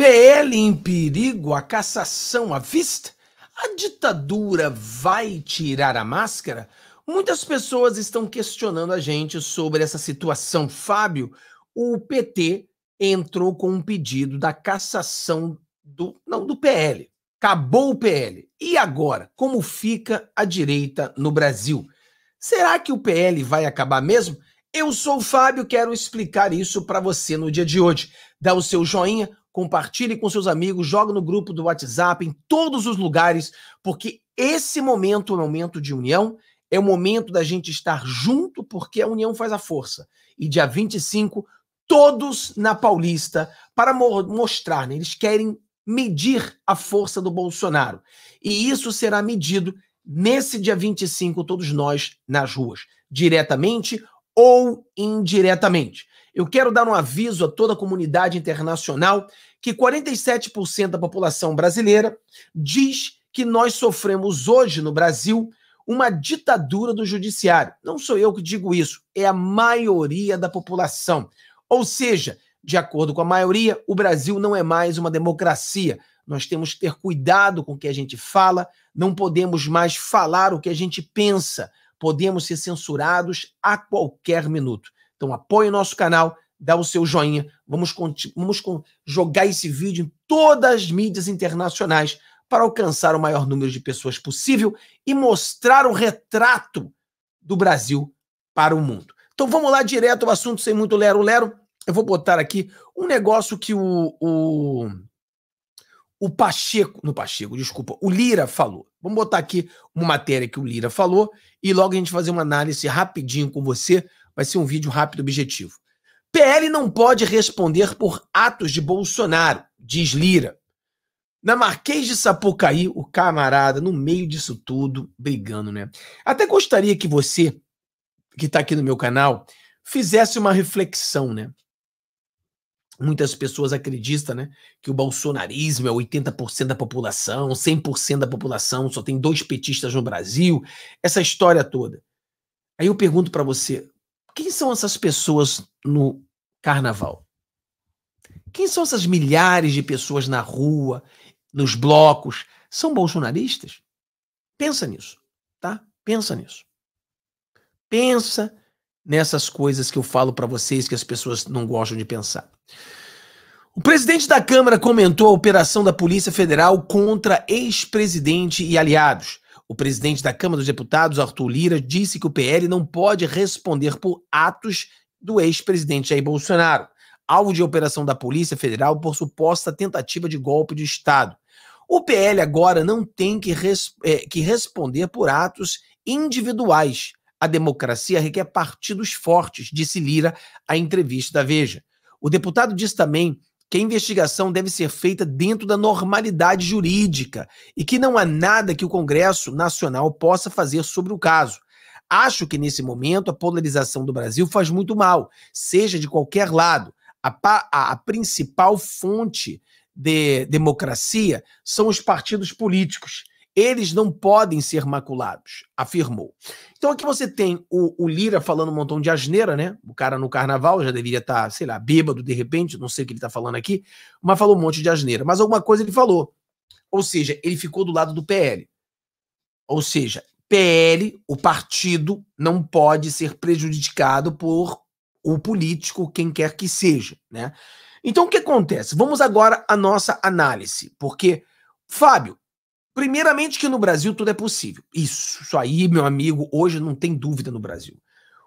PL em perigo, a cassação à vista? A ditadura vai tirar a máscara? Muitas pessoas estão questionando a gente sobre essa situação. Fábio, o PT entrou com um pedido da cassação do não do PL. Acabou o PL. E agora, como fica a direita no Brasil? Será que o PL vai acabar mesmo? Eu sou o Fábio, quero explicar isso para você no dia de hoje. Dá o seu joinha, compartilhe com seus amigos, jogue no grupo do WhatsApp, em todos os lugares, porque esse momento é um momento de união, é o momento da gente estar junto, porque a união faz a força. E dia 25, todos na Paulista, para mo mostrar, né? eles querem medir a força do Bolsonaro. E isso será medido nesse dia 25, todos nós nas ruas, diretamente ou indiretamente. Eu quero dar um aviso a toda a comunidade internacional que 47% da população brasileira diz que nós sofremos hoje no Brasil uma ditadura do judiciário. Não sou eu que digo isso, é a maioria da população. Ou seja, de acordo com a maioria, o Brasil não é mais uma democracia. Nós temos que ter cuidado com o que a gente fala, não podemos mais falar o que a gente pensa. Podemos ser censurados a qualquer minuto. Então apoie o nosso canal, dá o seu joinha. Vamos, vamos jogar esse vídeo em todas as mídias internacionais para alcançar o maior número de pessoas possível e mostrar o retrato do Brasil para o mundo. Então vamos lá direto ao assunto, sem muito lero-lero. Eu vou botar aqui um negócio que o, o, o Pacheco, no Pacheco, desculpa, o Lira falou. Vamos botar aqui uma matéria que o Lira falou e logo a gente fazer uma análise rapidinho com você Vai ser um vídeo rápido objetivo. PL não pode responder por atos de Bolsonaro, diz Lira. Na Marquês de Sapucaí, o camarada, no meio disso tudo, brigando, né? Até gostaria que você, que está aqui no meu canal, fizesse uma reflexão, né? Muitas pessoas acreditam né, que o bolsonarismo é 80% da população, 100% da população, só tem dois petistas no Brasil, essa história toda. Aí eu pergunto para você, quem são essas pessoas no carnaval? Quem são essas milhares de pessoas na rua, nos blocos? São bolsonaristas? Pensa nisso, tá? Pensa nisso. Pensa nessas coisas que eu falo para vocês que as pessoas não gostam de pensar. O presidente da Câmara comentou a operação da Polícia Federal contra ex-presidente e aliados. O presidente da Câmara dos Deputados, Arthur Lira, disse que o PL não pode responder por atos do ex-presidente Jair Bolsonaro, alvo de operação da Polícia Federal por suposta tentativa de golpe de Estado. O PL agora não tem que, res é, que responder por atos individuais. A democracia requer partidos fortes, disse Lira à entrevista da Veja. O deputado disse também que a investigação deve ser feita dentro da normalidade jurídica e que não há nada que o Congresso Nacional possa fazer sobre o caso. Acho que nesse momento a polarização do Brasil faz muito mal, seja de qualquer lado. A, a, a principal fonte de democracia são os partidos políticos. Eles não podem ser maculados, afirmou. Então aqui você tem o, o Lira falando um montão de asneira, né? O cara no carnaval já deveria estar, tá, sei lá, bêbado de repente, não sei o que ele está falando aqui, mas falou um monte de asneira. Mas alguma coisa ele falou. Ou seja, ele ficou do lado do PL. Ou seja, PL, o partido, não pode ser prejudicado por o político, quem quer que seja, né? Então o que acontece? Vamos agora à nossa análise, porque Fábio, Primeiramente, que no Brasil tudo é possível. Isso, isso aí, meu amigo, hoje não tem dúvida no Brasil.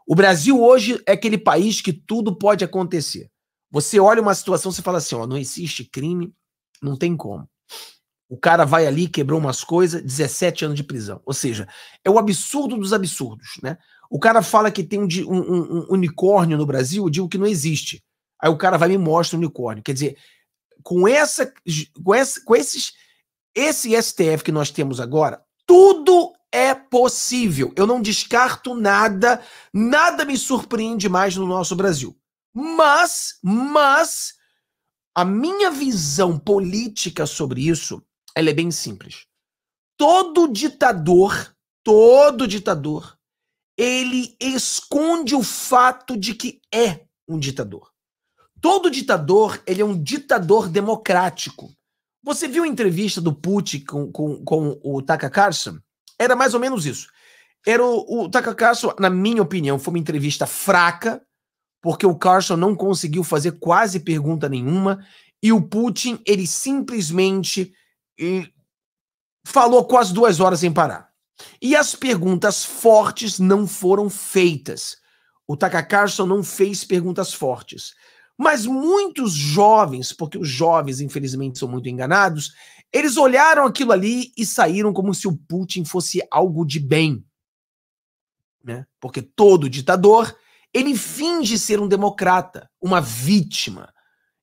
O Brasil hoje é aquele país que tudo pode acontecer. Você olha uma situação, você fala assim: ó, não existe crime, não tem como. O cara vai ali, quebrou umas coisas, 17 anos de prisão. Ou seja, é o absurdo dos absurdos, né? O cara fala que tem um, um, um unicórnio no Brasil, eu digo que não existe. Aí o cara vai e me mostra o unicórnio. Quer dizer, com, essa, com, essa, com esses esse STF que nós temos agora, tudo é possível. Eu não descarto nada, nada me surpreende mais no nosso Brasil. Mas, mas, a minha visão política sobre isso, ela é bem simples. Todo ditador, todo ditador, ele esconde o fato de que é um ditador. Todo ditador, ele é um ditador democrático. Você viu a entrevista do Putin com, com, com o Taka Carson? Era mais ou menos isso. Era o, o Taka Carson, na minha opinião, foi uma entrevista fraca, porque o Carson não conseguiu fazer quase pergunta nenhuma, e o Putin, ele simplesmente ele falou quase duas horas sem parar. E as perguntas fortes não foram feitas. O Taka Carson não fez perguntas fortes. Mas muitos jovens, porque os jovens, infelizmente, são muito enganados, eles olharam aquilo ali e saíram como se o Putin fosse algo de bem. Né? Porque todo ditador, ele finge ser um democrata, uma vítima.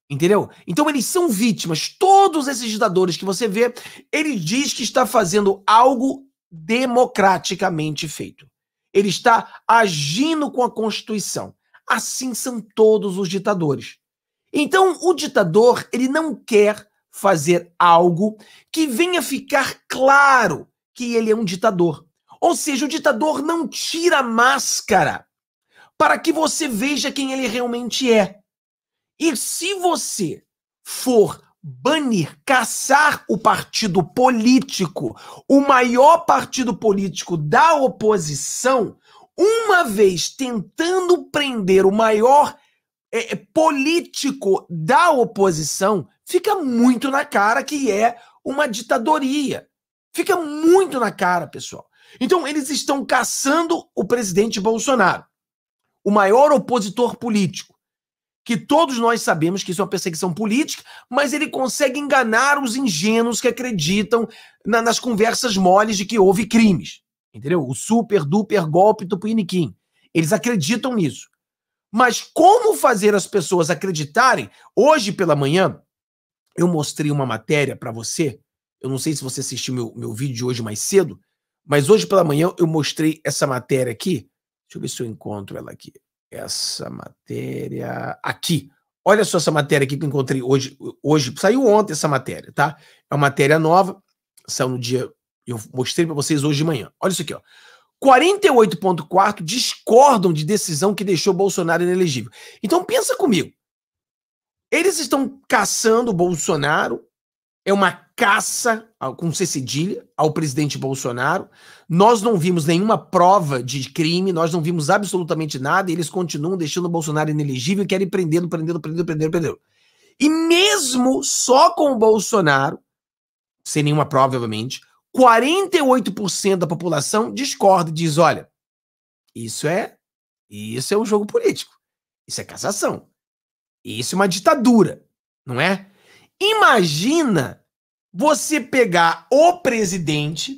Entendeu? Então eles são vítimas. Todos esses ditadores que você vê, ele diz que está fazendo algo democraticamente feito. Ele está agindo com a Constituição. Assim são todos os ditadores. Então, o ditador, ele não quer fazer algo que venha ficar claro que ele é um ditador. Ou seja, o ditador não tira a máscara para que você veja quem ele realmente é. E se você for banir, caçar o partido político, o maior partido político da oposição, uma vez tentando prender o maior é, é, político da oposição, fica muito na cara que é uma ditadoria. Fica muito na cara, pessoal. Então, eles estão caçando o presidente Bolsonaro, o maior opositor político, que todos nós sabemos que isso é uma perseguição política, mas ele consegue enganar os ingênuos que acreditam na, nas conversas moles de que houve crimes. Entendeu? O super duper golpe do Piniquim. Eles acreditam nisso. Mas como fazer as pessoas acreditarem? Hoje pela manhã, eu mostrei uma matéria para você. Eu não sei se você assistiu meu, meu vídeo de hoje mais cedo, mas hoje pela manhã eu mostrei essa matéria aqui. Deixa eu ver se eu encontro ela aqui. Essa matéria. Aqui. Olha só essa matéria aqui que eu encontrei hoje. hoje saiu ontem essa matéria, tá? É uma matéria nova, saiu no dia eu mostrei para vocês hoje de manhã. Olha isso aqui, ó. 48.4 discordam de decisão que deixou Bolsonaro inelegível. Então pensa comigo. Eles estão caçando Bolsonaro. É uma caça com C cedilha ao presidente Bolsonaro. Nós não vimos nenhuma prova de crime, nós não vimos absolutamente nada, e eles continuam deixando o Bolsonaro inelegível e querem prendê-lo, prendê-lo, prendê-lo, prendê-lo, prendê-lo. E mesmo só com o Bolsonaro, sem nenhuma prova, obviamente, 48% da população discorda, e diz: olha, isso é isso é um jogo político. Isso é cassação. Isso é uma ditadura, não é? Imagina você pegar o presidente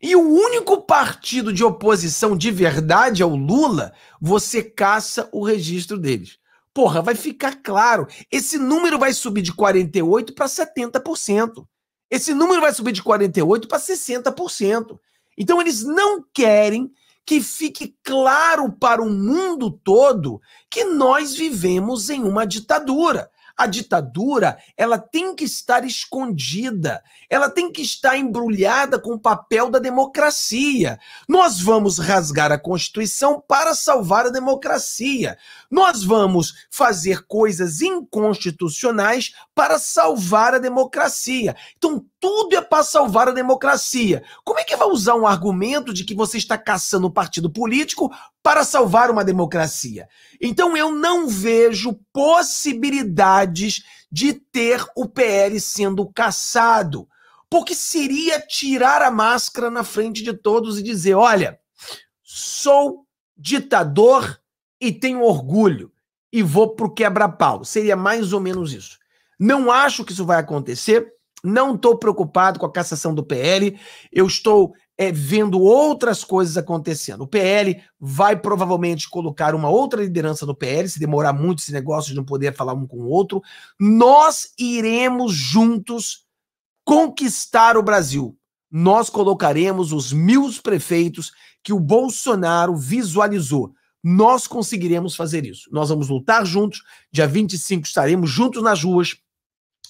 e o único partido de oposição de verdade ao é Lula, você caça o registro deles. Porra, vai ficar claro. Esse número vai subir de 48 para 70%. Esse número vai subir de 48% para 60%. Então, eles não querem que fique claro para o mundo todo que nós vivemos em uma ditadura. A ditadura, ela tem que estar escondida, ela tem que estar embrulhada com o papel da democracia. Nós vamos rasgar a Constituição para salvar a democracia. Nós vamos fazer coisas inconstitucionais para salvar a democracia. Então, tudo é para salvar a democracia. Como é que vai usar um argumento de que você está caçando um partido político para salvar uma democracia? Então, eu não vejo possibilidade de ter o PL sendo caçado. Porque seria tirar a máscara na frente de todos e dizer: olha, sou ditador e tenho orgulho e vou pro quebra-pau. Seria mais ou menos isso. Não acho que isso vai acontecer. Não estou preocupado com a cassação do PL. Eu estou é, vendo outras coisas acontecendo. O PL vai provavelmente colocar uma outra liderança no PL, se demorar muito esse negócio de não poder falar um com o outro. Nós iremos juntos conquistar o Brasil. Nós colocaremos os mil prefeitos que o Bolsonaro visualizou. Nós conseguiremos fazer isso. Nós vamos lutar juntos. Dia 25 estaremos juntos nas ruas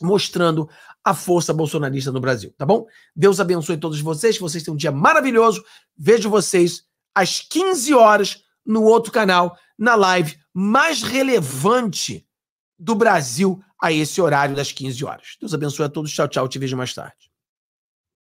mostrando a força bolsonarista no Brasil, tá bom? Deus abençoe todos vocês, que vocês tenham um dia maravilhoso. Vejo vocês às 15 horas no outro canal, na live mais relevante do Brasil a esse horário das 15 horas. Deus abençoe a todos. Tchau, tchau. Te vejo mais tarde.